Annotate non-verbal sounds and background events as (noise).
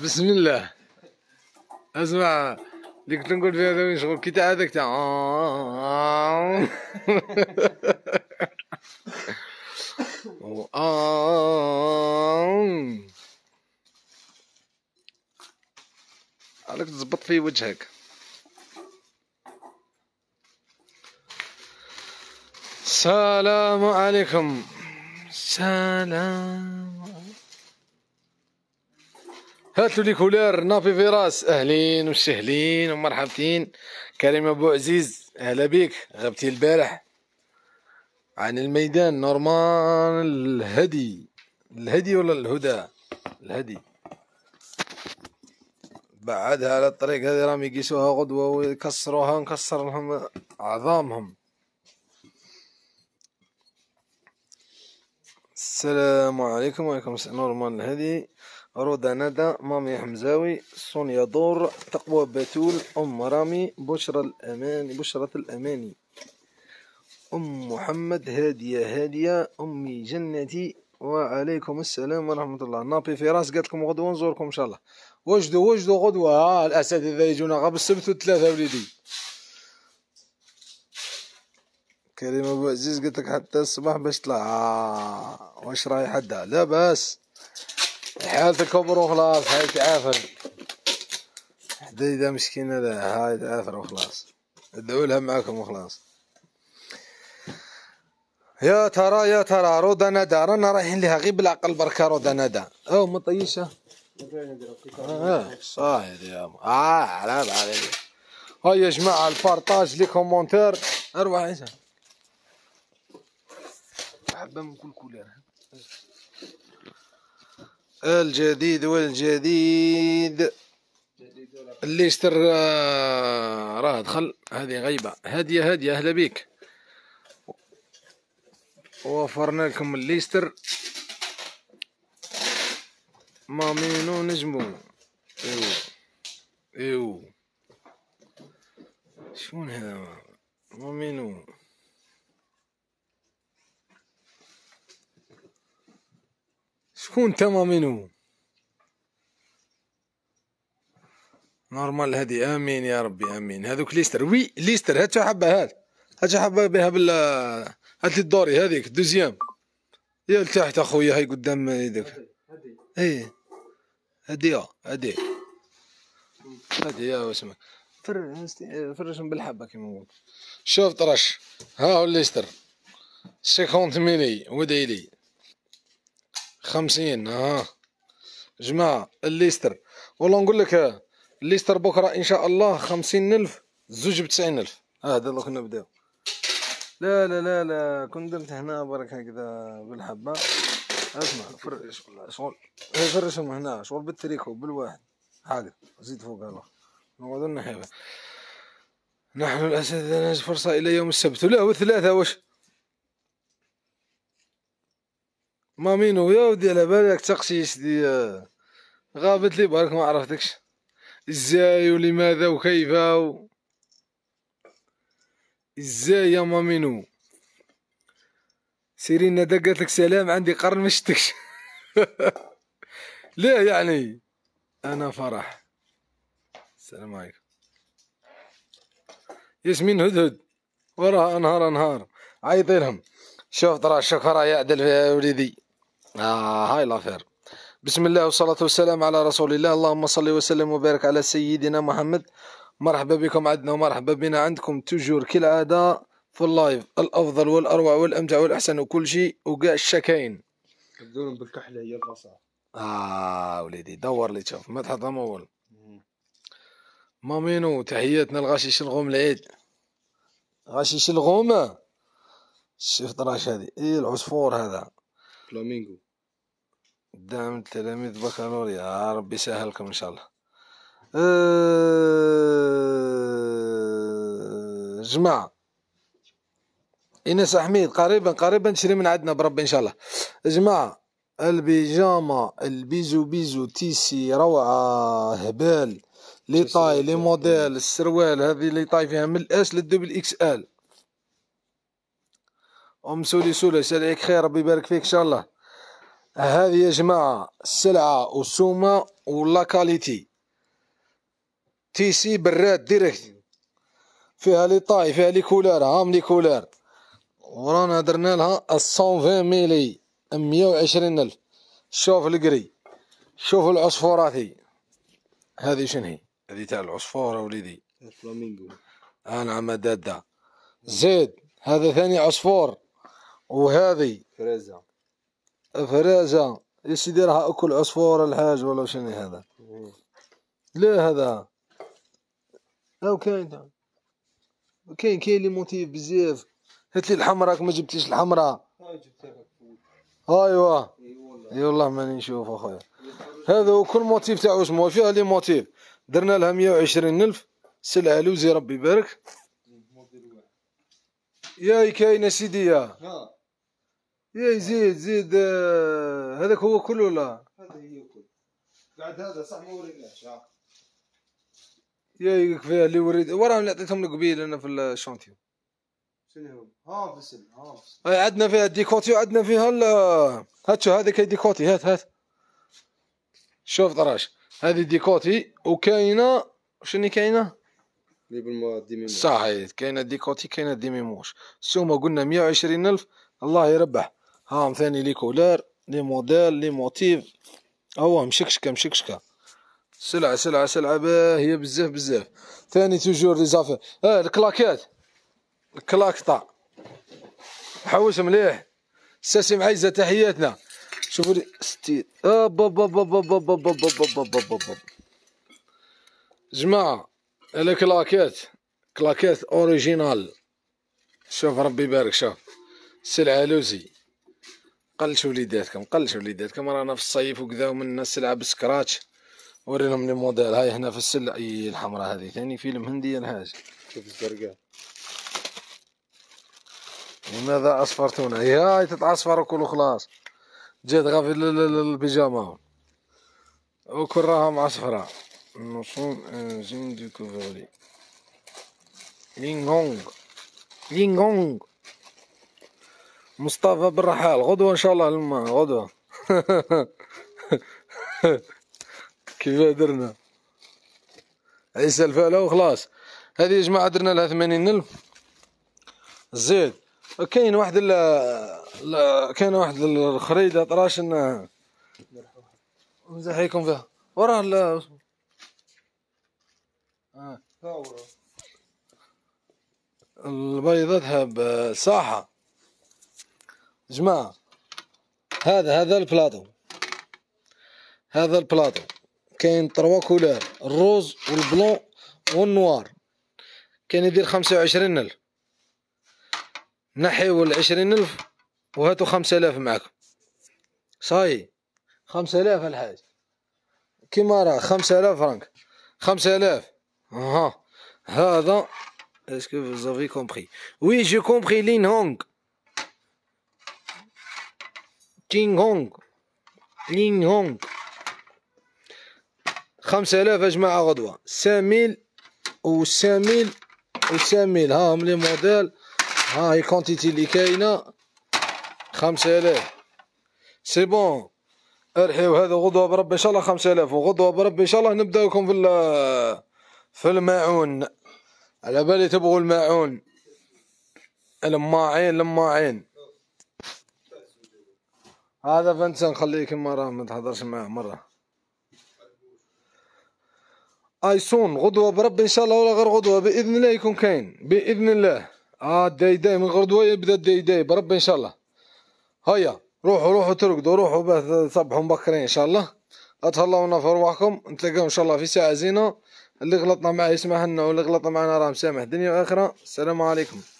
بسم الله اسمع اللي كنت نقول فيها هذا شغل كي تاع هذاك تاع عليك تزبط في وجهك السلام عليكم سلام هاتوا لي كولار نافي فيراس اهلين وسهلين ومرحبتين كريم ابو عزيز اهلا بك غبتي البارح عن الميدان نورمان الهدي الهدي ولا الهدى الهدي بعدها على الطريق هذه راهم يقيسوها غدوه ويكسروها ونكسر لهم عظامهم السلام عليكم وعليكم السلام نورمان الهدي رودا ندى مامي حمزاوي سونيا دور تقوى بتول أم رامي بشرى الأماني بشرة الأماني أم محمد هادية هادية أمي جنتي وعليكم السلام ورحمة الله نابي راس قالت لكم غدوة نزوركم إن شاء الله وجدوا وجدوا غدوة آه الأساتذة يجونا غاب السبت والثلاثة وليدي كريم أبو عزيز قلت لك حتى الصباح باش طلع آه. واش رايح حدا لا باس حالتكم وخلاص هاي تعافر حديده مسكينه لا هاي تعافر وخلاص ادعوا لها معاكم وخلاص يا ترى يا ترى رودا ندى رانا رايحين لها غير بالعقل بركه رودا ندى او مطيشه اه صاير يا اه على بالي هاي يا جماعه البارطاج لي كومونتير اروح عيسى حبه من كل كولير الجديد والجديد اللي شتر آه، راه دخل هذه غيبة هادية هادية أهلا بيك وفرنا لكم الليستر مامينو نجمو ايو ايو شكون هذا مامينو شكون تما منهم نورمال هادي امين يا ربي امين هذوك ليستر وي ليستر هات حبه هات هات حبه بها بال هات لي الدوري هذيك دوزيام يا لتحت اخويا هاي قدام يدك اي هادي هادي هادي يا واسمك فرشهم بالحبه كيما نقول شوف طرش ها هو الليستر 50 ميلي وديلي خمسين ها آه. جماعة الليستر والله نقول لك آه، الليستر بكرة إن شاء الله خمسين ألف زوج بتسعين ألف آه، هذا آه كنا نبداو لا لا لا لا كنت درت هنا برك هكذا بالحبة اسمع إيه، فرش شغل فرشهم هنا شغل بالتريكو بالواحد هكذا زيد فوق هذا نقعدو نحيها نحن الأساتذة فرصة إلى يوم السبت لا وثلاثة واش مامي نويا ودي على بالك تقسيس دي آه. غابت لي بارك ما عرفتكش ازاي ولماذا وكيف و... ازاي يا مامينو سيرينا ندى لك سلام عندي قرن مشتكش (laughs) ليه يعني انا فرح السلام عليكم ياسمين هدهد وراها انهار انهار عيطي لهم شوف ترى الشكر عدل يا وليدي آه هاي لافير بسم الله والصلاة والسلام على رسول الله اللهم صل وسلم وبارك على سيدنا محمد مرحبا بكم عندنا ومرحبا بنا عندكم توجور كالعادة في اللايف الأفضل والأروع والأمتع والأحسن وكل شيء وكاع الشكاين كدورهم بالكحلة هي الفصاحة آه وليدي دور لي تشوف ما تحطها والو مامينو تحياتنا لغاشيش الغوم العيد غاشيش الغوم شفت راش هذه ايه العصفور هذا فلامينغو دعم تلاميذ بكالوريا ربي يسهلكم ان شاء الله أه، جماعه انس حميد قريبا قريبا تشري من عندنا بربي ان شاء الله جماعه البيجاما البيزو بيزو تيسي روعه هبال لي طاي لي موديل السروال هذه لي طاي فيها من الاس للدبل اكس ال ام سولي سولي يسعد عليك خير ربي يبارك فيك ان شاء الله هذه يا جماعه السلعه والسومه ولا كاليتي تي سي براد ديريكت فيها لي طاي فيها لي كولار هام لي كولار ورانا درنا لها 120 ميلي 120 الف شوف القري شوف العصفوراتي هذه شنو هي هذه تاع العصفور وليدي الفلامينغو انا عم داده زيد هذا ثاني عصفور وهذه فريزة فرازة يا سيدي اكل عصفور الحاج ولا شنو هذا إيه. لا هذا او كاين كاين كاين لي موتيف بزاف هات لي الحمراء ما جبتيش الحمراء آه، ايوا اي والله ماني نشوف اخويا هذا كل موتيف تاعو اسمه فيها لي موتيف درنا لها 120 الف سلعه لوزي ربي يبارك يا كاينه سيدي يا يا إيه، زيد زيد آه، هذاك هو كل ولا هذا هي كل بعد هذا صح ما وريناش آه. يا كفايه اللي وريت وراهم اللي عطيتهم لك قبيل انا في الشونتيو شنو ها فسل ها فسل عندنا فيها الديكوتي وعندنا فيها ال هات شوف هذيك ديكوتي هات هات شوف طراش هذه ديكوتي وكاينه شنو كاينه اللي بالديميموش صحيح كاينه ديكوتي كاينه ديميموش السومه قلنا 120000 الف الله يربح هاهم ثاني لي كولور لي موديل لي موتيف هو مشكشكة مشكشكة سلعة سلعة سلعة باهية بزاف بزاف ثاني توجور لي زافي اه الكلاكات الكلاكطة حوس مليح ساسي معيزة تحياتنا شوفوا لي ستين جماعة الكلاكات كلاكات اوريجينال شوف ربي يبارك شوف سلعة لوزي قلش وليداتكم قلش وليداتكم رانا في الصيف وكذا الناس السلعه بالسكراتش وريلهم لي موديل هاي هنا في السلعه اي الحمراء هذه ثاني فيلم هندي نهاج شوف الزرقاء لماذا اصفرتونا هاي تتعصفر وكل خلاص جات غافي البيجاما وكل راها معصفره نصون جين دو كوفرلي لينغونغ لينغونغ مصطفى بالرحال غدوة إن شاء الله لما غدوة (laughs) كيف درنا عيسى الفالة وخلاص هذه يا جماعة درنا لها ثمانين ألف زيد كاين واحد ال كاين واحد الخريدة طراش مزحيكم فيها وراه آه. لا البيضة تذهب آه، ساحة جماعة هذا هذا البلاطو هذا البلاطو كاين تروا كولور الروز والبلون والنوار كان يدير خمسة وعشرين ألف نحيو العشرين ألف وهاتو خمسة آلاف معاكم صاي خمسة آلاف الحاج كيما راه خمسة آلاف فرانك خمسة آلاف ها هذا اسكو فوزافي كومبخي وي جو كومبخي لين هونغ تين هونغ لين هونغ خمسة آلاف أجماعة غدوة ساميل وساميل وساميل ها هم لي موديل ها هي كونتيتي اللي كاينة خمسة آلاف سي بون ارحيو هذا غدوة بربي إن شاء الله خمسة آلاف وغدوة بربي إن شاء الله نبداوكم في في الماعون على بالي تبغوا الماعون الماعين الماعين هذا فنسا نخليك مرة ما تحضرش معاه مرة ايسون غدوة بربي ان شاء الله ولا غير غدوة باذن الله يكون كاين باذن الله اه داي داي من غدوة يبدا داي داي بربي ان شاء الله هيا روحوا روحوا ترقدوا روحوا باه تصبحوا مبكرين ان شاء الله اتهلاونا في ارواحكم نتلاقاو ان شاء الله في ساعة زينة اللي غلطنا معاه يسمح لنا واللي غلطنا معنا راه مسامح دنيا واخرة السلام عليكم